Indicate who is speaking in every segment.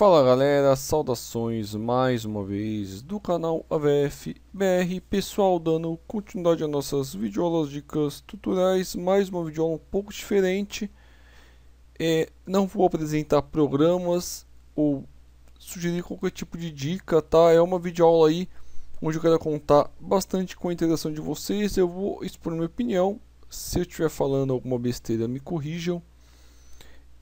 Speaker 1: Fala galera, saudações mais uma vez do canal AVF BR Pessoal, dando continuidade às nossas videoaulas dicas tutoriais Mais uma videoaula um pouco diferente é, Não vou apresentar programas ou sugerir qualquer tipo de dica, tá? É uma videoaula aí onde eu quero contar bastante com a interação de vocês Eu vou expor minha opinião, se eu estiver falando alguma besteira me corrijam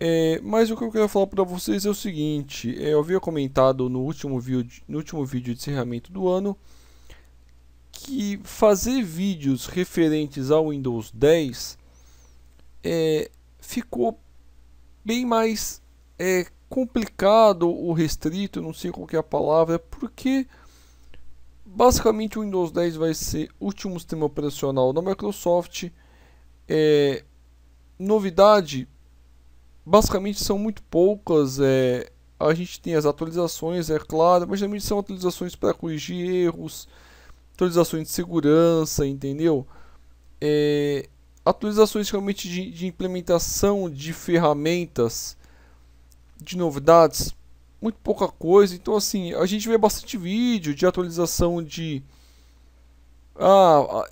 Speaker 1: é, mas o que eu quero falar para vocês é o seguinte: é, eu havia comentado no último, vídeo, no último vídeo de encerramento do ano que fazer vídeos referentes ao Windows 10 é, ficou bem mais é, complicado ou restrito, não sei qual que é a palavra, porque basicamente o Windows 10 vai ser o último sistema operacional da Microsoft. É, novidade basicamente são muito poucas. É, a gente tem as atualizações, é claro, mas também são atualizações para corrigir erros, atualizações de segurança, entendeu? É, atualizações realmente de, de implementação de ferramentas, de novidades, muito pouca coisa. Então, assim, a gente vê bastante vídeo de atualização de. Ah,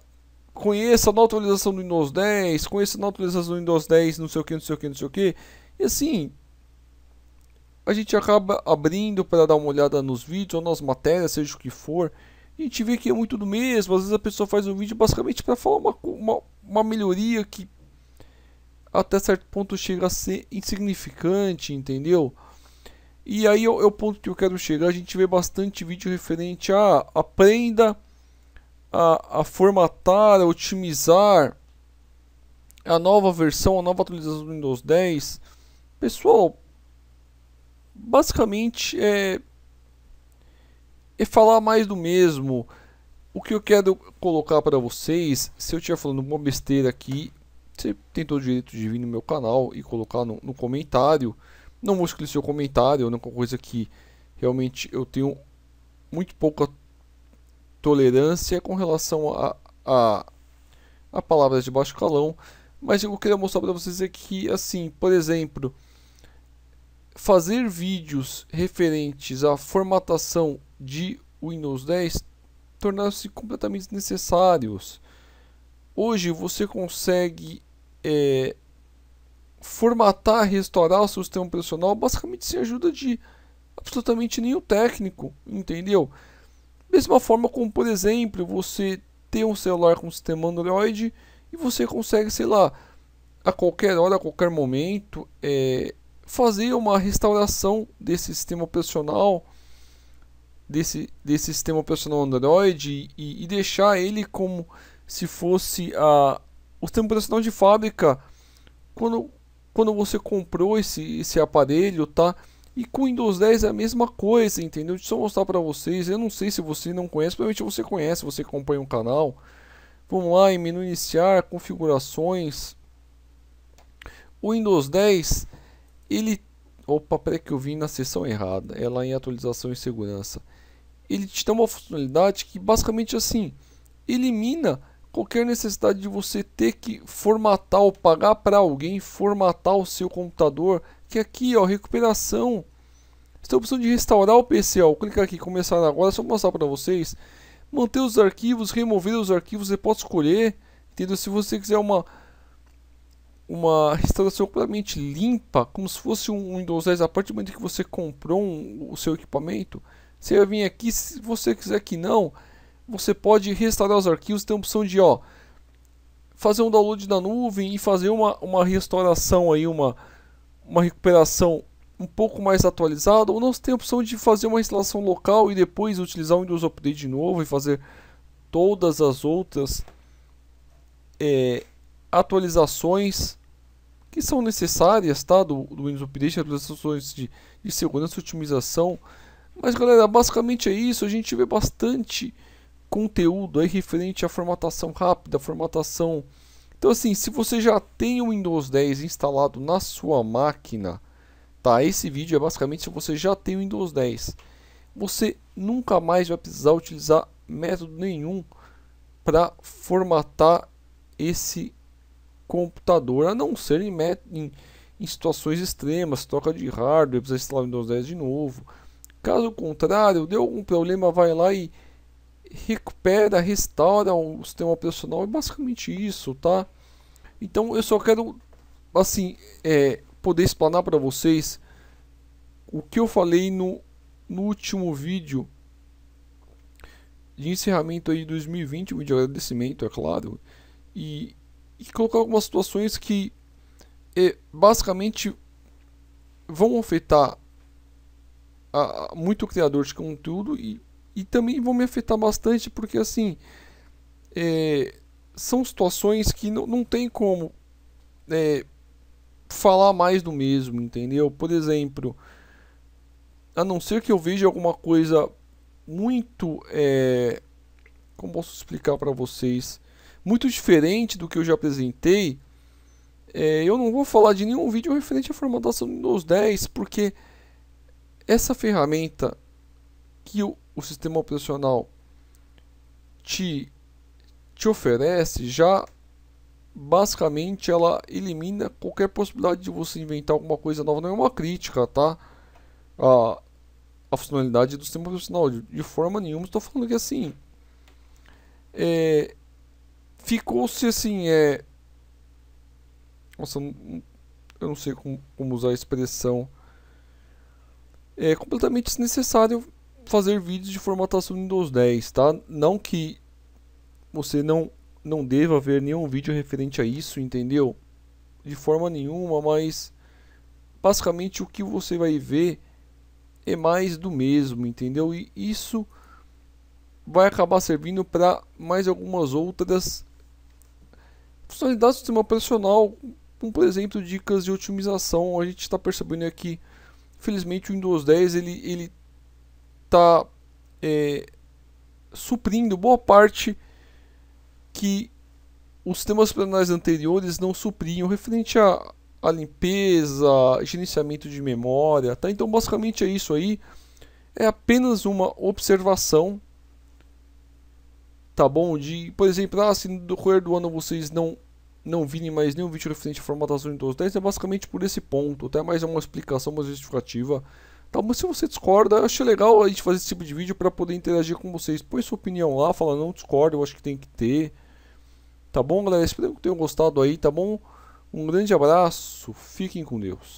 Speaker 1: conheça a nova atualização do Windows 10, conheça a nova atualização do Windows 10, não sei o que, não sei o que, não sei o que. E assim, a gente acaba abrindo para dar uma olhada nos vídeos ou nas matérias, seja o que for. A gente vê que é muito do mesmo. Às vezes a pessoa faz um vídeo basicamente para falar uma, uma, uma melhoria que até certo ponto chega a ser insignificante, entendeu? E aí é, é o, ponto que eu quero chegar. A gente vê bastante vídeo referente a aprenda a, a formatar, a otimizar a nova versão, a nova atualização do Windows 10 Pessoal, basicamente é, é falar mais do mesmo. O que eu quero colocar para vocês, se eu estiver falando uma besteira aqui, você tem todo o direito de vir no meu canal e colocar no, no comentário. Não vou muscle seu comentário, é uma coisa que realmente eu tenho muito pouca tolerância com relação a, a, a palavras de baixo calão. Mas o que eu queria mostrar para vocês é que, assim, por exemplo, fazer vídeos referentes à formatação de Windows 10 tornaram-se completamente necessários. Hoje você consegue é, formatar, restaurar o seu sistema operacional basicamente sem ajuda de absolutamente nenhum técnico, entendeu? Mesma forma como, por exemplo, você tem um celular com sistema Android e você consegue, sei lá, a qualquer hora, a qualquer momento, é, fazer uma restauração desse sistema operacional, desse, desse sistema operacional Android e, e deixar ele como se fosse a, o sistema operacional de fábrica quando, quando você comprou esse, esse aparelho, tá? E com o Windows 10 é a mesma coisa, entendeu? Deixa eu mostrar para vocês. Eu não sei se você não conhece, provavelmente você conhece, você acompanha o um canal. Vamos lá, em menu iniciar, configurações. O Windows 10 ele. Opa, peraí que eu vim na seção errada. É lá em atualização e segurança. Ele te dá uma funcionalidade que basicamente assim elimina qualquer necessidade de você ter que formatar ou pagar para alguém formatar o seu computador. Que aqui, ó, recuperação. Você tem a opção de restaurar o PC, ó. Clicar aqui, começar agora, só mostrar para vocês. Manter os arquivos, remover os arquivos, você pode escolher. Entendeu? Se você quiser uma uma restauração completamente limpa, como se fosse um Windows 10. A partir do momento que você comprou um, o seu equipamento, você vai vir aqui. Se você quiser que não, você pode restaurar os arquivos. Tem a opção de ó, fazer um download da nuvem e fazer uma, uma restauração aí, uma, uma recuperação um pouco mais atualizada. Ou não, você tem a opção de fazer uma instalação local e depois utilizar o Windows Update de novo e fazer todas as outras. É, atualizações que são necessárias tá? do, do Windows Update, atualizações de, de segurança e otimização. Mas galera, basicamente é isso. A gente vê bastante conteúdo aí referente à formatação rápida, formatação. Então assim, se você já tem o Windows 10 instalado na sua máquina, tá? Esse vídeo é basicamente se você já tem o Windows 10. Você nunca mais vai precisar utilizar método nenhum para formatar esse computador, a não ser em, em, em situações extremas, troca de hardware, precisa instalar Windows 10 de novo. Caso contrário, deu algum problema, vai lá e recupera, restaura o sistema operacional, é basicamente isso, tá? Então eu só quero, assim, é, poder explanar para vocês o que eu falei no, no último vídeo de encerramento aí de 2020, de agradecimento, é claro, e e colocar algumas situações que é, basicamente vão afetar a, a, muito o criador de conteúdo e, e também vão me afetar bastante porque assim é, são situações que não, não tem como é, falar mais do mesmo, entendeu? Por exemplo, a não ser que eu veja alguma coisa muito. É, como posso explicar para vocês? muito diferente do que eu já apresentei, é, eu não vou falar de nenhum vídeo referente à formatação do Windows 10, porque essa ferramenta que o, o sistema operacional te, te oferece já basicamente ela elimina qualquer possibilidade de você inventar alguma coisa nova. Não é uma crítica, tá? A, a funcionalidade do sistema operacional. De, de forma nenhuma, estou falando que assim. É, ficou-se assim, é. Nossa, eu não sei como, como usar a expressão. É completamente desnecessário fazer vídeos de formatação Windows 10, tá? Não que você não, não deva ver nenhum vídeo referente a isso, entendeu? De forma nenhuma, mas basicamente o que você vai ver é mais do mesmo, entendeu? E isso vai acabar servindo para mais algumas outras funcionalidade do sistema operacional, um, por exemplo, dicas de otimização. A gente está percebendo aqui, é felizmente o Windows 10 ele ele está é, suprindo boa parte que os sistemas operacionais anteriores não supriam referente a, a limpeza, gerenciamento de memória, tá? Então basicamente é isso aí. É apenas uma observação tá bom? De, por exemplo, ah, se no decorrer do ano vocês não não virem mais nenhum vídeo referente à formatação de Windows 10, é basicamente por esse ponto, até mais é uma explicação, uma justificativa. Tá, mas se você discorda, eu achei legal a gente fazer esse tipo de vídeo para poder interagir com vocês. Põe sua opinião lá, fala não discordo, eu acho que tem que ter. Tá bom, galera? Espero que tenham gostado aí, tá bom? Um grande abraço, fiquem com Deus.